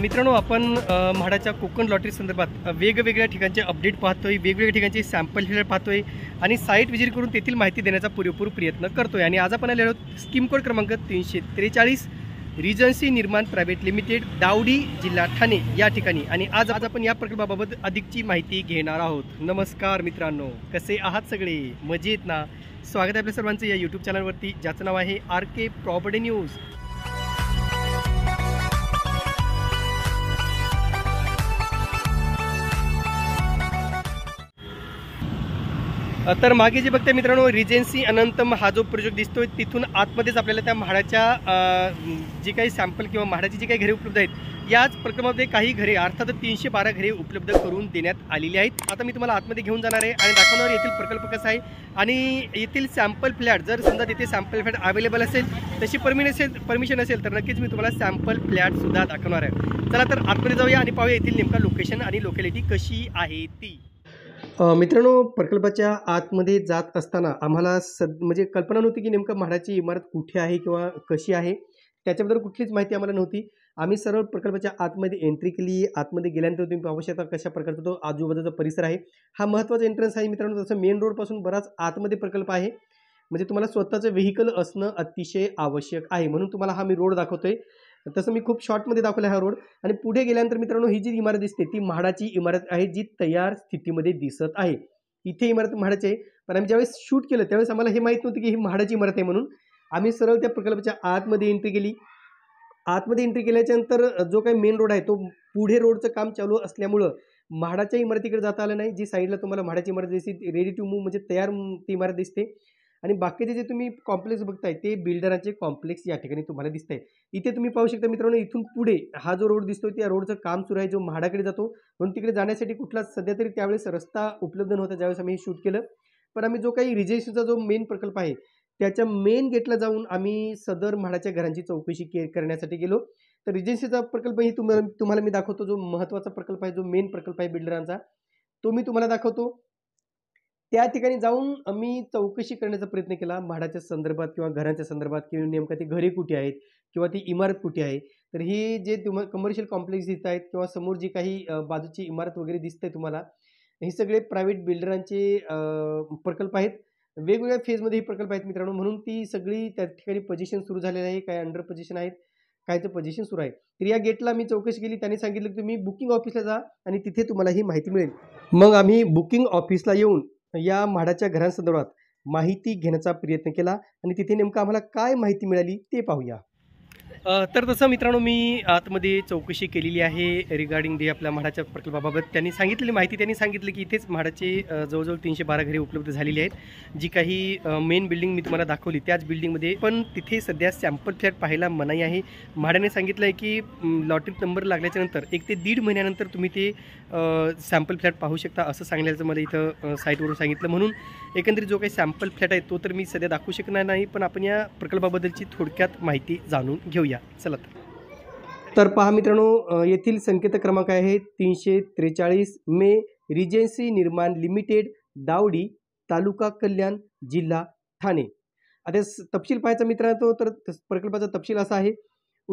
मित्रांनो आपण म्हाडाच्या कोकण लॉटरी संदर्भात वेगवेगळ्या ठिकाणचे अपडेट पाहतोय वेगवेगळ्या ठिकाणचे सॅम्पल हिलर पाहतोय आणि साईट विजिट करून तेथील माहिती देण्याचा पुरेपूर प्रयत्न करतोय आणि आज आपण आलेलो स्कीम कोड क्रमांक तीनशे त्रेचाळीस रिजन्सी निर्माण प्रायव्हेट लिमिटेड दावडी जिल्हा ठाणे या ठिकाणी आणि आज आज आपण या प्रकल्पाबाबत अधिकची माहिती घेणार आहोत नमस्कार मित्रांनो कसे आहात सगळे मजेत ना स्वागत आहे आपल्या सर्वांचं या यूट्यूब चॅनलवरती ज्याचं नाव आहे आर के प्रॉपर्टी न्यूज तर मागे जे बघते मित्रांनो रिजेन्सी अनंतम हा जो प्रोजेक्ट दिसतोय तिथून आतमध्येच आपल्याला त्या म्हाडाच्या जी काही सॅम्पल किंवा म्हाडाची जी काही घरे उपलब्ध आहेत याच प्रकल्पामध्ये काही घरे अर्थात तीनशे बारा घरे उपलब्ध करून देण्यात आलेली आहेत आता मी तुम्हाला आतमध्ये घेऊन जाणार आहे आणि दाखवणार येथील प्रकल्प कसा आहे आणि येथील सॅम्पल फ्लॅट जर समजा तिथे सॅम्पल फ्लॅट अवेलेबल असेल तशी परमिन असेल परमिशन असेल तर नक्कीच मी तुम्हाला सॅम्पल फ्लॅटसुद्धा दाखवणार आहे चला तर आतमध्ये जाऊया आणि पाहूया येथील नेमका लोकेशन आणि लोकॅलिटी कशी आहे ती मित्रांनो प्रकल्पाच्या आतमध्ये जात असताना आम्हाला सद म्हणजे कल्पना नव्हती की नेमकं म्हाडाची इमारत कुठे आहे किंवा कशी आहे त्याच्याबद्दल कुठलीच माहिती आम्हाला नव्हती आम्ही सरळ प्रकल्पाच्या आतमध्ये एंट्री केली आतमध्ये गेल्यानंतर तुम्ही पाहू शकता कशा प्रकारचा तो आजूबाजूचा परिसर आहे हा महत्त्वाचा एंट्रन्स आहे मित्रांनो तसं मेन रोडपासून बराच आतमध्ये प्रकल्प आहे म्हणजे तुम्हाला स्वतःचं व्हेकल असणं अतिशय आवश्यक आहे म्हणून तुम्हाला हा मी रोड दाखवतोय तसं मी खूप शॉर्टमध्ये दाखवला हा रोड आणि पुढे गेल्यानंतर मित्रांनो ही जी इमारत दिसते ती म्हाडाची इमारत आहे जी तयार स्थितीमध्ये दिसत आहे इथे इमारत म्हाडाची आहे पण आम्ही ज्यावेळेस शूट केलं त्यावेळेस आम्हाला हे माहीत नव्हतं की ही म्हाडाची इमारत आहे म्हणून आम्ही सरळ त्या प्रकल्पाच्या आतमध्ये एंट्री केली आतमध्ये एंट्री केल्याच्यानंतर जो काही मेन रोड आहे तो पुढे रोडचं काम चालू असल्यामुळं म्हाडाच्या इमारतीकडे जाता आलं नाही जी साईडला तुम्हाला म्हाडाची इमारत दिसते रेडी टू मूव्ह म्हणजे तयार ती इमारत दिसते आणि बाकीचे जे तुम्ही कॉम्प्लेक्स बघताय ते बिल्डरांचे कॉम्प्लेक्स या ठिकाणी तुम्हाला दिसत आहे इथे तुम्ही पाहू शकता मित्रांनो इथून पुढे हा जो रोड दिसतोय त्या रोडचं काम सुरू आहे जो म्हाडाकडे जातो म्हणून तिकडे जाण्यासाठी कुठला सध्या तरी त्यावेळेस रस्ता उपलब्ध नव्हता ज्यावेळेस आम्ही शूट केलं पण आम्ही जो काही रिजेशनचा जो मेन प्रकल्प आहे त्याच्या मेन गेटला जाऊन आम्ही सदर म्हाडाच्या घरांची चौकशी के करण्यासाठी गेलो तर रिजेन्सीचा प्रकल्प ही तुम्हाला तुम्हाला मी दाखवतो जो महत्त्वाचा प्रकल्प आहे जो मेन प्रकल्प आहे बिल्डरांचा तो मी तुम्हाला दाखवतो त्या ठिकाणी जाऊन आम्ही चौकशी करण्याचा प्रयत्न केला म्हाडाच्या संदर्भात किंवा घरांच्या संदर्भात किंवा नेमका ती घरे कुठे आहेत किंवा ती इमारत कुठे आहे तर ही जे तुम्हा कमर्शियल कॉम्प्लेक्स दिसत आहेत किंवा समोर जी काही बाजूची इमारत वगैरे दिसते तुम्हाला हे सगळे प्रायव्हेट बिल्डरांचे प्रकल्प आहेत वेगवेगळ्या फेजमध्ये हे प्रकल्प आहेत मित्रांनो म्हणून ती सगळी त्या ठिकाणी पोझिशन सुरू झालेली आहे काय अंडर पोझिशन आहेत ते पोझिशन सुरू आहे तर या गेटला मी चौकशी केली त्यांनी सांगितलं की तुम्ही बुकिंग ऑफिसला जा आणि तिथे तुम्हाला ही माहिती मिळेल मग आम्ही बुकिंग ऑफिसला येऊन या म्हाडाच्या घरांसंदर्भात माहिती घेण्याचा प्रयत्न केला आणि तिथे नेमकं आम्हाला काय माहिती मिळाली ते पाहूया तर तसं मित्रांनो मी आतमध्ये चौकशी केलेली आहे रिगार्डिंग दे आपल्या म्हाडाच्या प्रकल्पाबाबत त्यांनी सांगितलेली माहिती त्यांनी सांगितलं की इथेच म्हाडाचे जवळजवळ तीनशे बारा घरे उपलब्ध झालेली आहेत जी काही मेन बिल्डिंग मी तुम्हाला दाखवली त्याच बिल्डिंगमध्ये पण तिथे सध्या सॅम्पल फ्लॅट पाहायला मनाई आहे म्हाड्याने सांगितलं आहे की लॉटरी नंबर लागल्याच्यानंतर एक ते दीड महिन्यानंतर तुम्ही ते सॅम्पल फ्लॅट पाहू शकता असं सांगण्याचं मला इथं साईटवरून सांगितलं म्हणून एकंदरीत जो काही सॅम्पल फ्लॅट आहे तो तर मी सध्या दाखवू शकणार नाही पण आपण या प्रकल्पाबद्दलची थोडक्यात माहिती जाणून घेऊया या चला तर पहा मित्रांनो येथील संकेत क्रमांक आहे तीनशे त्रेचाळीस मे रिजेन्सी निर्माण लिमिटेड दावडी तालुका कल्याण जिल्हा ठाणे आता तपशील पाहायचा मित्रांनो तर प्रकल्पाचा तपशील असा आहे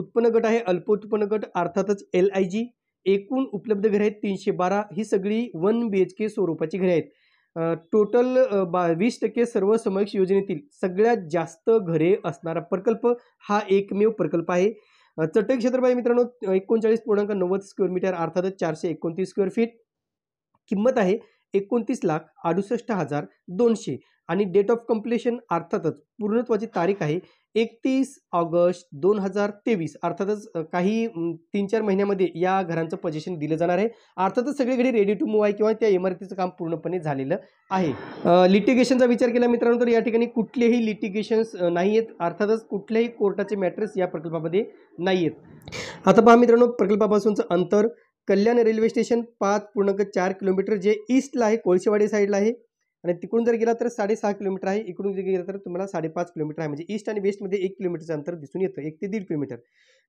उत्पन्न गट आहे उत्पन्न गट अर्थातच एल आय जी एकूण उपलब्ध घरे आहेत तीनशे बारा ही सगळी वन बी एच के स्वरूपाची घरे आहेत टोटल बा वीस टक्के सर्व समक्ष योजनेतील सगळ्यात जास्त घरे असणारा प्रकल्प हा एकमेव प्रकल्प आहे चटई क्षेत्रफळ मित्रांनो एकोणचाळीस पूर्णांक नव्वद स्क्वेअर मीटर अर्थातच चारशे एकोणतीस स्क्वेअर फीट किंमत आहे एकोणतीस लाख अडुसष्ट हजार दोनशे आणि डेट ऑफ कम्प्लिशन अर्थातच पूर्णत्वाची तारीख आहे एकतीस ऑगस्ट दोन हजार तेवीस अर्थातच काही तीन चार महिन्यामध्ये या घरांचं पजेशन दिलं जाणार आहे अर्थातच सगळीकडे रेडी टू मूव्ह आहे किंवा त्या इमारतीचं काम पूर्णपणे झालेलं आहे लिटिगेशनचा विचार केला मित्रांनो तर या ठिकाणी कुठलेही लिटिगेशन्स नाही आहेत अर्थातच कुठल्याही कोर्टाचे मॅटर्स या प्रकल्पामध्ये नाही आहेत आता पहा मित्रांनो प्रकल्पापासूनचं अंतर कल्याण रेल्वे स्टेशन पाच पूर्णांक चार किलोमीटर जे ईस्टला आहे कोळशेवाडी साईडला आहे आणि तिकडून जर गेला तर साडेसहा किलोमीटर आहे इकडून जर गेला तर तुम्हाला साडेपाच किलोमीटर आहे म्हणजे ईस्ट आणि वेस्टमध्ये एक किलोमीटरचं अंतर दिसून येतं एक ते दीड किलोमीटर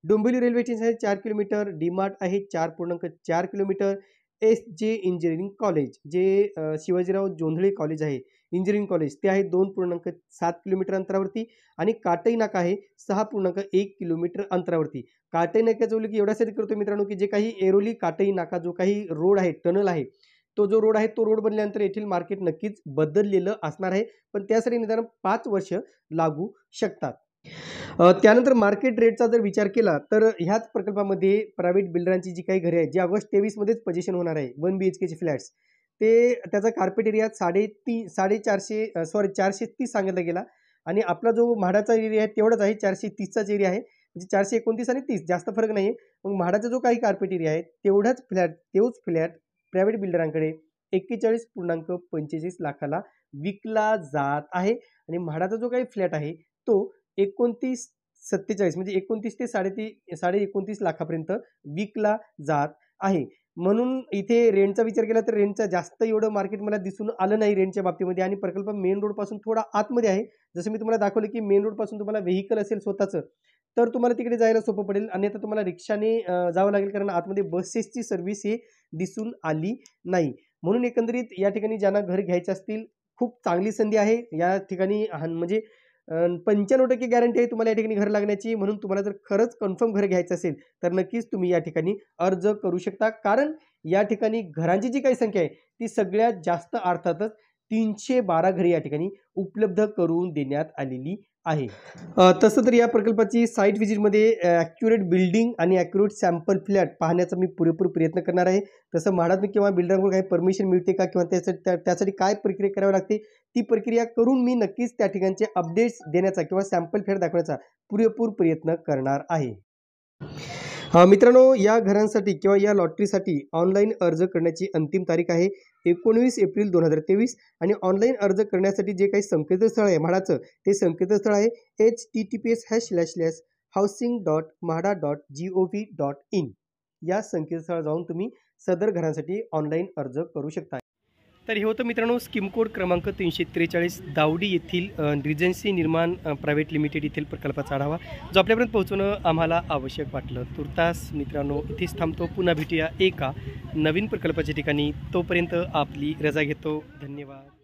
डोंबिवली रेल्वे स्टेशन आहे चार किलोमीटर डीमार्ट आहे चार पूर्णांक चार kilometre S J engineering college जे शिवाजीराव जोंधळे कॉलेज आहे इंजिनिअरिंग कॉलेज ते आहे दोन पूर्णांक सात किलोमीटर अंतरावरती आणि काटई नाका आहे सहा पूर्णांक एक किलोमीटर अंतरावरती काटई नाक्याजवळ की एवढ्यासाठी करतो मित्रांनो की जे काही एरोली काटई नाका जो काही रोड आहे टनल आहे तो जो रोड आहे तो रोड बनल्यानंतर येथील मार्केट नक्कीच बदललेलं असणार आहे पण त्यासाठी निदान पाच वर्ष लागू शकतात त्यानंतर मार्केट रेटचा जर विचार केला तर ह्याच प्रकल्पामध्ये प्रायव्हेट बिल्डरांची जी काही घरे आहेत जी ऑगस्ट तेवीसमध्येच पजेशन होणार आहे वन बी एच केचे फ्लॅट्स ते त्याचा कार्पेट एरिया साडेती साडेचारशे सॉरी चारशे तीस सांगितला गेला आणि आपला जो म्हाडाचा एरिया आहे तेवढाच आहे चारशे तीसचाच एरिया आहे म्हणजे चारशे एकोणतीस आणि तीस जास्त फरक नाही आहे मग म्हाडाचा जो काही कार्पेट एरिया आहे तेवढाच फ्लॅट तेवढंच फ्लॅट प्रायव्हेट बिल्डरांकडे एक्केचाळीस पूर्णांक पंचेचाळीस लाखाला विकला जात आहे आणि म्हाडाचा जो काही फ्लॅट आहे तो एकोणतीस सत्तेचाळीस म्हणजे एकोणतीस ते साडेती साडे एकोणतीस लाखापर्यंत विकला जात आहे म्हणून इथे रेंटचा विचार केला तर रेंटचा जास्त एवढं मार्केट मला दिसून आलं नाही रेंटच्या बाबतीमध्ये आणि प्रकल्प मेन रोडपासून थोडा आतमध्ये आहे जसं मी तुम्हाला दाखवलं की मेन रोडपासून तुम्हाला व्हेकल असेल स्वतःचं तर तुम्हाला तिकडे जायला सोपं पडेल अन्यथा तुम्हाला रिक्षाने जावं लागेल कारण आतमध्ये बसेसची सर्व्हिस ही दिसून आली नाही म्हणून एकंदरीत या ठिकाणी ज्यांना घर घ्यायचे असतील खूप चांगली संधी आहे या ठिकाणी म्हणजे पंच्याण्णव टक्के गॅरंटी आहे तुम्हाला या ठिकाणी घर लागण्याची म्हणून तुम्हाला जर खरंच कन्फर्म घर घ्यायचं असेल तर नक्कीच तुम्ही या ठिकाणी अर्ज करू शकता कारण या ठिकाणी घरांची जी काही संख्या आहे ती सगळ्यात जास्त अर्थातच तीनशे बारा घरे या ठिकाणी उपलब्ध करून देण्यात आलेली आहे तसं तर या प्रकल्पाची साईट विजिटमध्ये ॲक्युरेट बिल्डिंग आणि ॲक्युरेट सॅम्पल फ्लॅट पाहण्याचा मी पुरेपूर प्रयत्न करणार आहे तसं म्हाडातून किंवा बिल्डरांकडून काही परमिशन मिळते का किंवा त्यासाठी त्यासाठी काय प्रक्रिया करावी लागते ती प्रक्रिया करून मी नक्कीच त्या ठिकाणचे अपडेट्स देण्याचा किंवा सॅम्पल फ्लॅट दाखवण्याचा पुरेपूर प्रयत्न करणार आहे मित्रांनो या घरांसाठी किंवा या लॉटरीसाठी ऑनलाईन अर्ज करण्याची अंतिम तारीख आहे एकोणवीस एप्रिल दोन हजार तेवीस आणि ऑनलाईन अर्ज करण्यासाठी जे काही संकेतस्थळ आहे म्हाडाचं ते संकेतस्थळ आहे H T T P S hash slash slash housing dot MHADA dot G O V dot in या संकेतस्थळावर जाऊन तुम्ही सदर घरांसाठी ऑनलाईन अर्ज करू शकता तर हे होतं मित्रांनो स्कीम कोड क्रमांक तीनशे त्रेचाळीस दावडी येथील रिजन्सी निर्माण प्रायव्हेट लिमिटेड येथील प्रकल्पाचा आढावा जो आपल्यापर्यंत पोहोचवणं आम्हाला आवश्यक वाटलं तुर्तास मित्रांनो इथेच थांबतो पुन्हा भेटूया एका नवीन प्रकल्पाच्या ठिकाणी तोपर्यंत आपली रजा घेतो धन्यवाद